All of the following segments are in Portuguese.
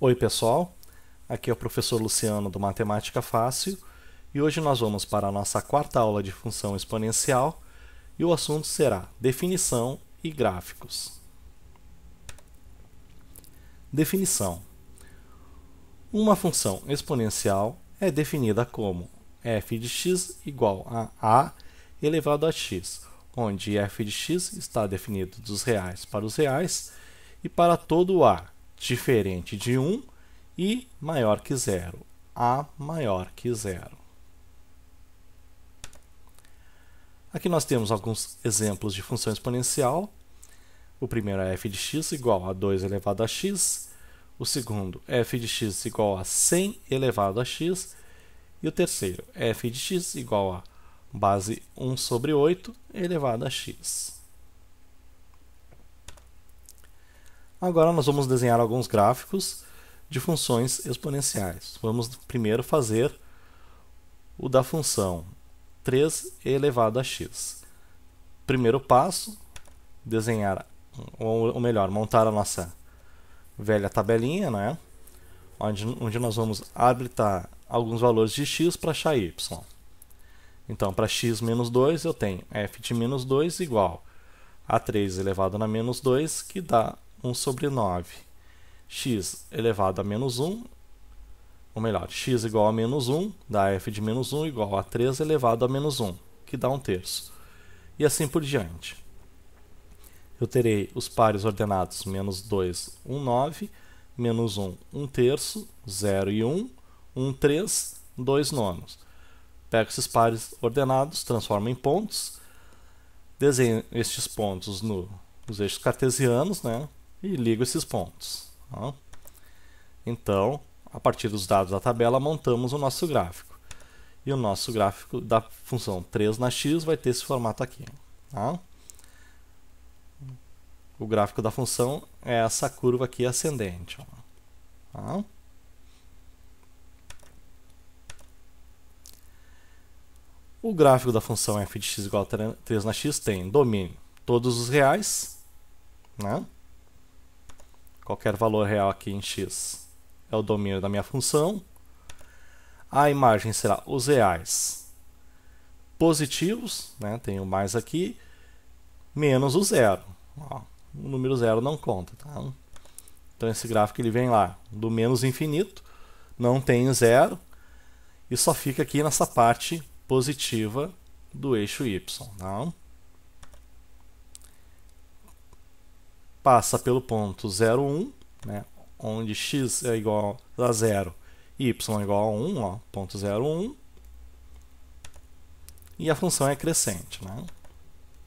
Oi, pessoal. Aqui é o professor Luciano do Matemática Fácil e hoje nós vamos para a nossa quarta aula de função exponencial e o assunto será definição e gráficos. Definição: Uma função exponencial é definida como f de x igual a a elevado a x, onde f de x está definido dos reais para os reais e para todo o a diferente de 1 e maior que zero. A maior que zero. Aqui nós temos alguns exemplos de função exponencial. O primeiro é f de x igual a 2 elevado a x. O segundo, f de x igual a 100 elevado a x. E o terceiro, f de x igual a base 1 sobre 8 elevado a x. Agora nós vamos desenhar alguns gráficos de funções exponenciais. Vamos primeiro fazer o da função 3 elevado a x. Primeiro passo, desenhar, ou melhor, montar a nossa velha tabelinha, né? onde, onde nós vamos habilitar alguns valores de x para achar y. Então, para x menos 2, eu tenho f de menos 2 igual a 3 elevado a menos 2, que dá 1 sobre 9. x elevado a menos 1, ou melhor, x igual a menos 1, dá f de menos 1 igual a 3 elevado a menos 1, que dá 1 terço. E assim por diante. Eu terei os pares ordenados menos 2, 1, 9, menos 1, 1 terço, 0 e 1, 1, 3, 2 nonos. Pego esses pares ordenados, transformo em pontos, desenho estes pontos no, nos eixos cartesianos, né? e ligo esses pontos. Ó. Então, a partir dos dados da tabela, montamos o nosso gráfico. E o nosso gráfico da função 3 na x vai ter esse formato aqui. O gráfico da função é essa curva aqui ascendente. Ó. O gráfico da função f de x igual a 3 na x tem domínio todos os reais, né? qualquer valor real aqui em x é o domínio da minha função. A imagem será os reais positivos, né? tenho mais aqui, menos o zero. Ó, o número zero não conta. Tá? Então esse gráfico ele vem lá do menos infinito, não tem zero, e só fica aqui nessa parte positiva do eixo y. Tá? passa pelo ponto 0, 1, né, onde x é igual a 0 e y é igual a 1, ó, ponto 0, 1, e a função é crescente. Né?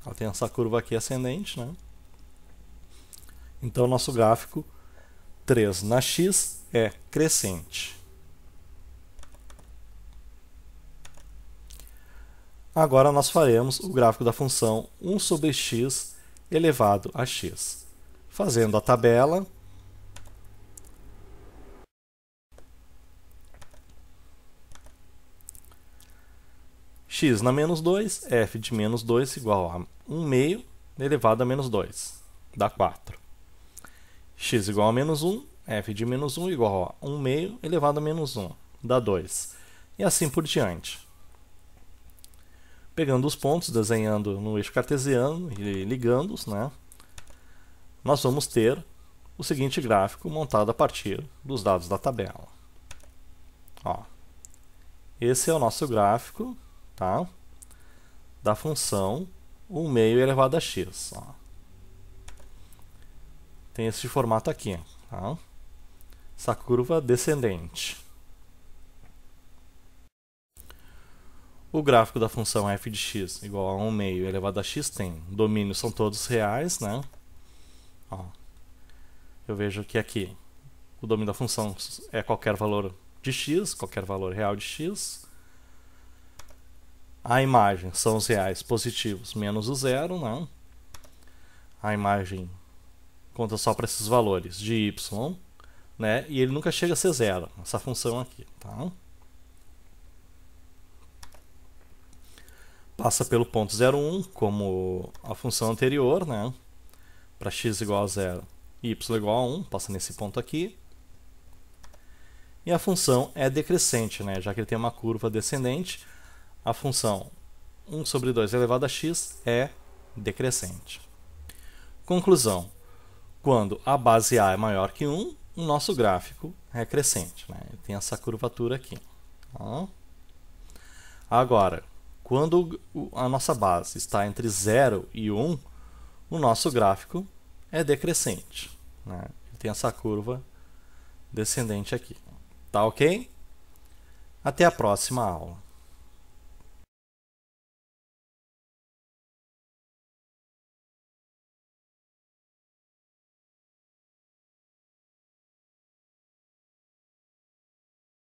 Ela tem essa curva aqui ascendente. Né? Então, nosso gráfico 3 na x é crescente. Agora nós faremos o gráfico da função 1 sobre x elevado a x fazendo a tabela. x na menos 2, f de menos 2 igual a 1 meio elevado a menos 2, dá 4. x igual a menos 1, f de menos 1 igual a 1 meio elevado a menos 1, dá 2. E assim por diante. Pegando os pontos, desenhando no eixo cartesiano e ligando-os, né? nós vamos ter o seguinte gráfico montado a partir dos dados da tabela. Ó, esse é o nosso gráfico tá? da função 1 meio elevado a x. Ó. Tem esse formato aqui. Tá? Essa curva descendente. O gráfico da função f de x igual a 1 meio elevado a x tem domínio são todos reais, né? Ó, eu vejo que aqui o domínio da função é qualquer valor de x, qualquer valor real de x. A imagem são os reais positivos menos o zero, não. Né? A imagem conta só para esses valores de y, né? E ele nunca chega a ser zero, essa função aqui, tá? Passa pelo ponto 01 como a função anterior, né? para x igual a zero e y igual a 1, passa nesse ponto aqui. E a função é decrescente, né? já que ele tem uma curva descendente, a função 1 sobre 2 elevado a x é decrescente. Conclusão. Quando a base A é maior que 1, o nosso gráfico é crescente. Né? Tem essa curvatura aqui. Ó. Tá? Agora, quando a nossa base está entre 0 e 1, o nosso gráfico é decrescente. Né? Tem essa curva descendente aqui. Tá ok? Até a próxima aula.